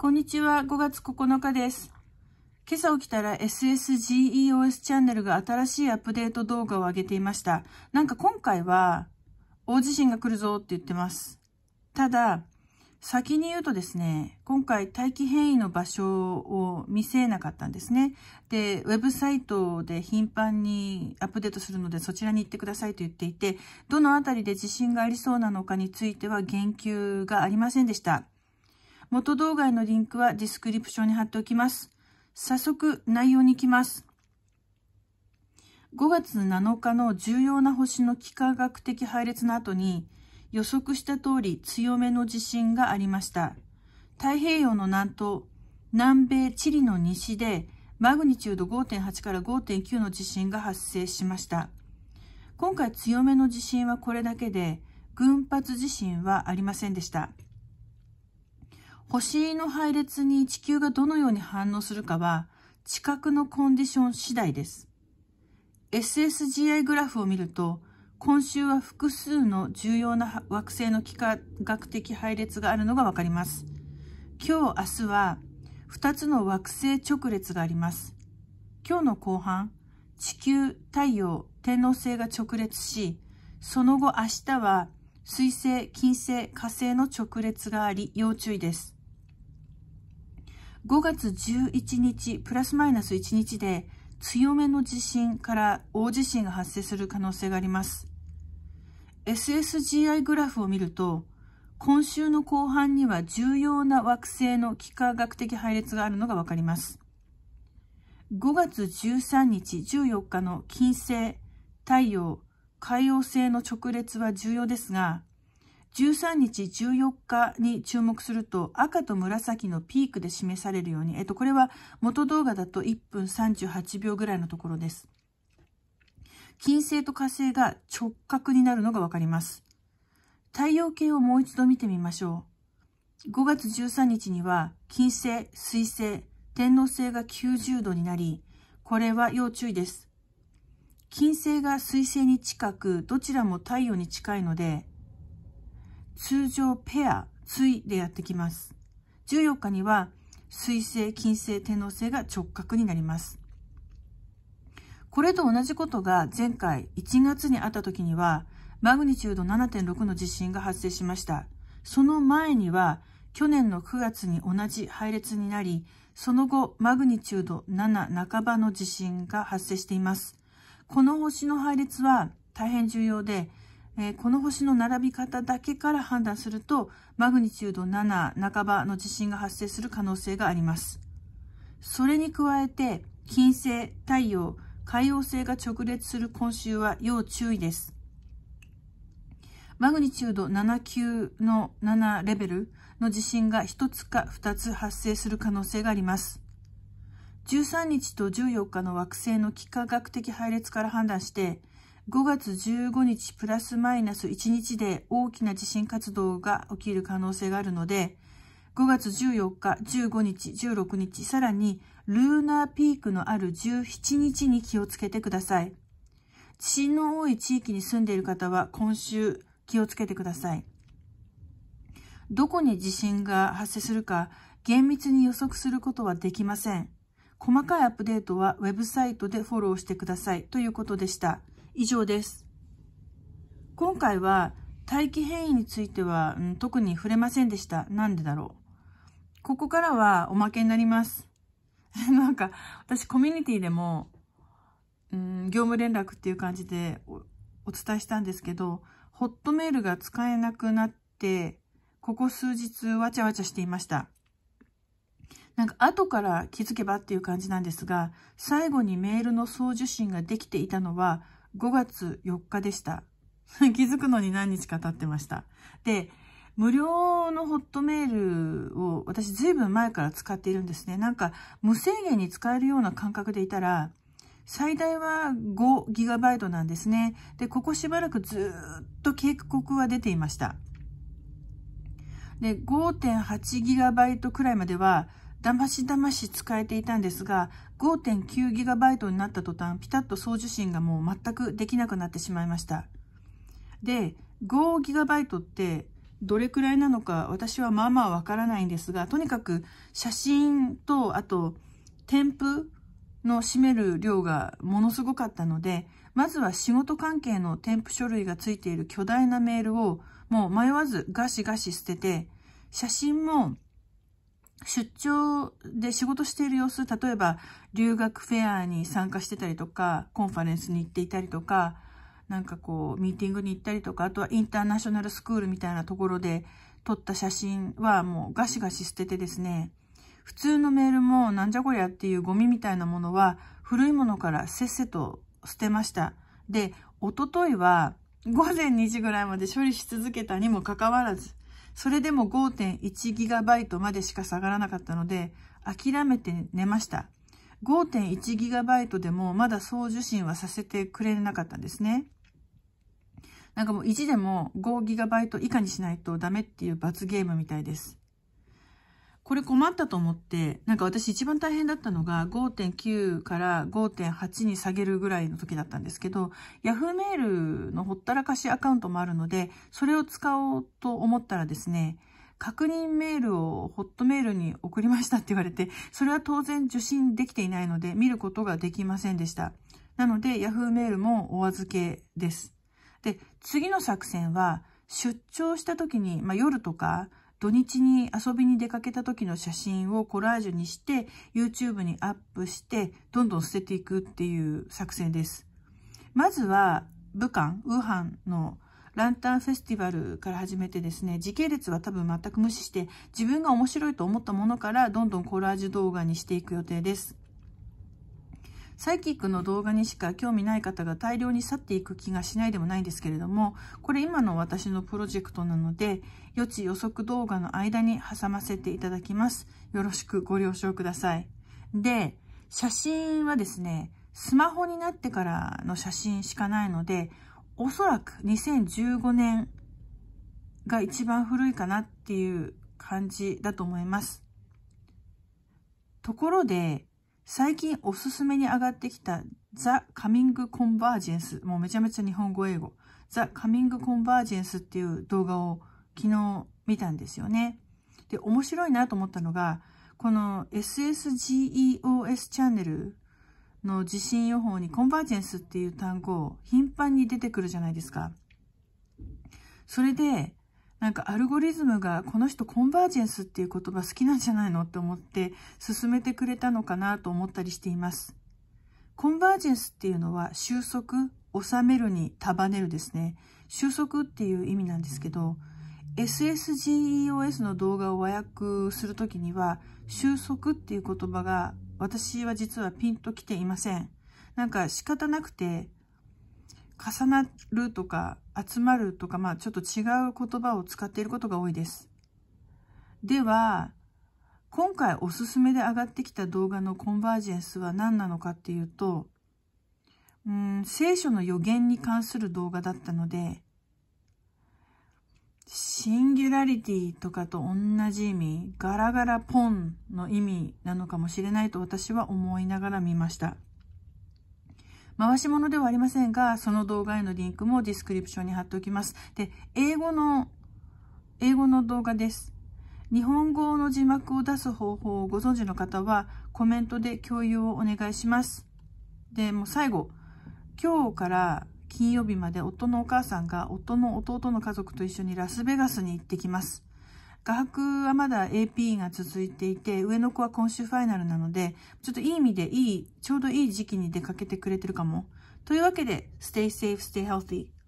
こんにちは、5月9日です。今朝起きたら SSGEOS チャンネルが新しいアップデート動画を上げていました。なんか今回は、大地震が来るぞって言ってます。ただ、先に言うとですね、今回大気変異の場所を見せなかったんですね。で、ウェブサイトで頻繁にアップデートするのでそちらに行ってくださいと言っていて、どのあたりで地震がありそうなのかについては言及がありませんでした。元動画へのリンクはディスクリプションに貼っておきます。早速内容に行きます。5月7日の重要な星の幾何学的配列の後に予測した通り強めの地震がありました。太平洋の南東、南米チリの西でマグニチュード5.8から5.9の地震が発生しました。今回強めの地震はこれだけで、群発地震はありませんでした。星の配列に地球がどのように反応するかは、地殻のコンディション次第です。SSGI グラフを見ると、今週は複数の重要な惑星の幾何学的配列があるのがわかります。今日、明日は2つの惑星直列があります。今日の後半、地球、太陽、天王星が直列し、その後明日は水星、金星、火星の直列があり要注意です。5月11日、プラスマイナス1日で、強めの地震から大地震が発生する可能性があります。SSGI グラフを見ると、今週の後半には重要な惑星の幾何学的配列があるのがわかります。5月13日、14日の金星、太陽、海洋星の直列は重要ですが、13日、14日に注目すると、赤と紫のピークで示されるように、えっと、これは元動画だと1分38秒ぐらいのところです。金星と火星が直角になるのがわかります。太陽系をもう一度見てみましょう。5月13日には、金星、水星、天王星が90度になり、これは要注意です。金星が水星に近く、どちらも太陽に近いので、通常ペア、対でやってきます。14日には、水星、金星、天王星が直角になります。これと同じことが前回1月にあった時には、マグニチュード7.6の地震が発生しました。その前には、去年の9月に同じ配列になり、その後、マグニチュード7半ばの地震が発生しています。この星の配列は大変重要で、えこの星の並び方だけから判断すると、マグニチュード7半ばの地震が発生する可能性があります。それに加えて、金星、太陽、海王星が直列する今週は要注意です。マグニチュード7級の7レベルの地震が1つか2つ発生する可能性があります。13日と14日の惑星の幾何学的配列から判断して、5月15日プラスマイナス1日で大きな地震活動が起きる可能性があるので、5月14日、15日、16日、さらにルーナーピークのある17日に気をつけてください。地震の多い地域に住んでいる方は今週気をつけてください。どこに地震が発生するか厳密に予測することはできません。細かいアップデートはウェブサイトでフォローしてくださいということでした。以上です。今回は大気変異については、うん、特に触れませんでした。なんでだろう。ここからはおまけになります。なんか、私コミュニティでも、うん、業務連絡っていう感じでお伝えしたんですけど、ホットメールが使えなくなって、ここ数日わちゃわちゃしていました。なんか後から気づけばっていう感じなんですが、最後にメールの送受信ができていたのは、5月4日でした。気づくのに何日か経ってました。で、無料のホットメールを私ずいぶん前から使っているんですね。なんか無制限に使えるような感覚でいたら、最大は 5GB なんですね。で、ここしばらくずっと警告は出ていました。で、5.8GB くらいまではだましだまし使えていたんですが、5.9GB になった途端、ピタッと送受信がもう全くできなくなってしまいました。で、5GB ってどれくらいなのか私はまあまあわからないんですが、とにかく写真と、あと、添付の占める量がものすごかったので、まずは仕事関係の添付書類が付いている巨大なメールをもう迷わずガシガシ捨てて、写真も出張で仕事している様子、例えば留学フェアに参加してたりとか、コンファレンスに行っていたりとか、なんかこう、ミーティングに行ったりとか、あとはインターナショナルスクールみたいなところで撮った写真はもうガシガシ捨ててですね、普通のメールもなんじゃこりゃっていうゴミみたいなものは古いものからせっせと捨てました。で、おとといは午前2時ぐらいまで処理し続けたにもかかわらず、それでも 5.1GB までしか下がらなかったので、諦めて寝ました。5.1GB でもまだ送受信はさせてくれなかったんですね。なんかもう1でも 5GB 以下にしないとダメっていう罰ゲームみたいです。これ困ったと思って、なんか私一番大変だったのが5.9から5.8に下げるぐらいの時だったんですけど、Yahoo メールのほったらかしアカウントもあるので、それを使おうと思ったらですね、確認メールをホットメールに送りましたって言われて、それは当然受信できていないので見ることができませんでした。なので Yahoo メールもお預けです。で、次の作戦は出張した時に、まあ、夜とか土日に遊びに出かけた時の写真をコラージュにして、YouTube にアップして、どんどん捨てていくっていう作戦です。まずは、武漢、ウーハンのランタンフェスティバルから始めてですね、時系列は多分全く無視して、自分が面白いと思ったものからどんどんコラージュ動画にしていく予定です。サイキックの動画にしか興味ない方が大量に去っていく気がしないでもないんですけれども、これ今の私のプロジェクトなので、予知予測動画の間に挟ませていただきます。よろしくご了承ください。で、写真はですね、スマホになってからの写真しかないので、おそらく2015年が一番古いかなっていう感じだと思います。ところで、最近おすすめに上がってきた The Coming Convergence もうめちゃめちゃ日本語英語 The Coming Convergence っていう動画を昨日見たんですよね。で、面白いなと思ったのが、この SSGEOS チャンネルの地震予報にコンバージェンスっていう単語頻繁に出てくるじゃないですか。それで、なんかアルゴリズムがこの人コンバージェンスっていう言葉好きなんじゃないのって思って進めてくれたのかなと思ったりしています。コンバージェンスっていうのは収束、収めるに束ねるですね。収束っていう意味なんですけど、SSGEOS の動画を和訳するときには、収束っていう言葉が私は実はピンときていません。なんか仕方なくて、重なるとか集まるとか、まあちょっと違う言葉を使っていることが多いです。では、今回おすすめで上がってきた動画のコンバージェンスは何なのかっていうと、うん、聖書の予言に関する動画だったので、シンギュラリティとかと同じ意味、ガラガラポンの意味なのかもしれないと私は思いながら見ました。回し物ではありませんが、その動画へのリンクもディスクリプションに貼っておきます。で、英語の、英語の動画です。日本語の字幕を出す方法をご存知の方は、コメントで共有をお願いします。で、もう最後、今日から金曜日まで夫のお母さんが夫の弟の家族と一緒にラスベガスに行ってきます。画伯はまだ AP が続いていて、上の子は今週ファイナルなので、ちょっといい意味でいい、ちょうどいい時期に出かけてくれてるかも。というわけで、Stay safe, stay healthy.